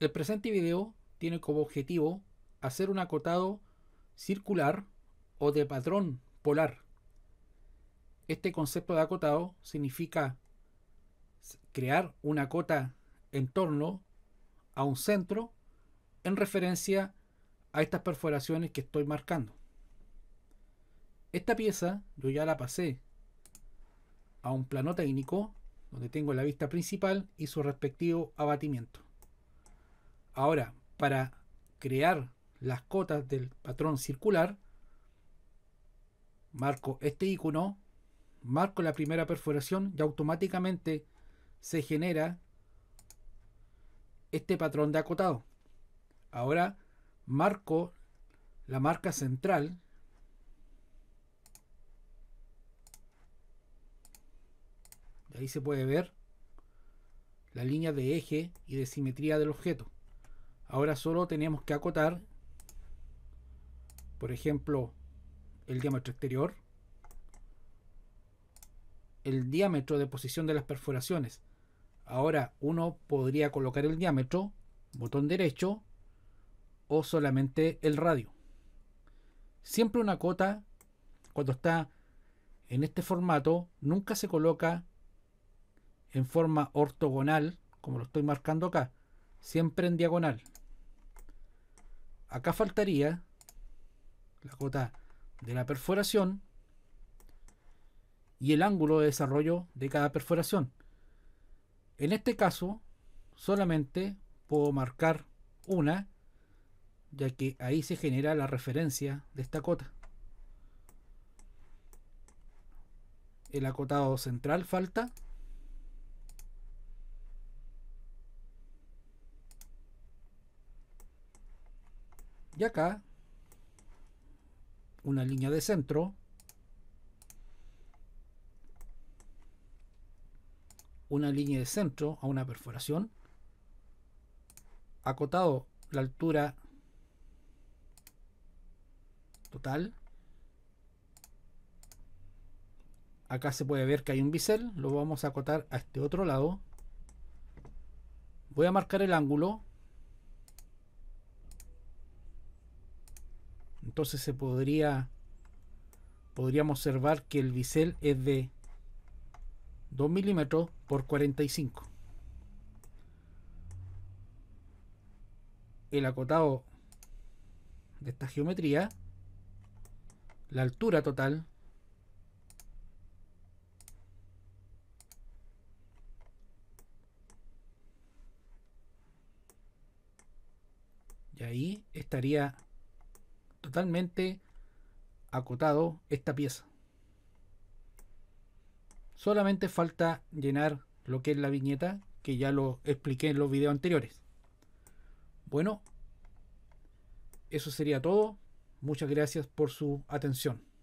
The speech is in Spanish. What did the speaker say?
El presente video tiene como objetivo hacer un acotado circular o de patrón polar. Este concepto de acotado significa crear una cota en torno a un centro en referencia a estas perforaciones que estoy marcando. Esta pieza yo ya la pasé a un plano técnico donde tengo la vista principal y su respectivo abatimiento. Ahora, para crear las cotas del patrón circular, marco este icono, marco la primera perforación y automáticamente se genera este patrón de acotado. Ahora marco la marca central Ahí se puede ver la línea de eje y de simetría del objeto. Ahora solo tenemos que acotar, por ejemplo, el diámetro exterior, el diámetro de posición de las perforaciones. Ahora uno podría colocar el diámetro, botón derecho, o solamente el radio. Siempre una cota, cuando está en este formato, nunca se coloca en forma ortogonal, como lo estoy marcando acá, siempre en diagonal. Acá faltaría la cota de la perforación y el ángulo de desarrollo de cada perforación. En este caso, solamente puedo marcar una, ya que ahí se genera la referencia de esta cota. El acotado central falta Y acá una línea de centro. Una línea de centro a una perforación. Acotado la altura total. Acá se puede ver que hay un bisel. Lo vamos a acotar a este otro lado. Voy a marcar el ángulo. Entonces se podría podríamos observar que el bisel es de 2 milímetros por 45. El acotado de esta geometría, la altura total, y ahí estaría totalmente acotado esta pieza. Solamente falta llenar lo que es la viñeta, que ya lo expliqué en los videos anteriores. Bueno, eso sería todo. Muchas gracias por su atención.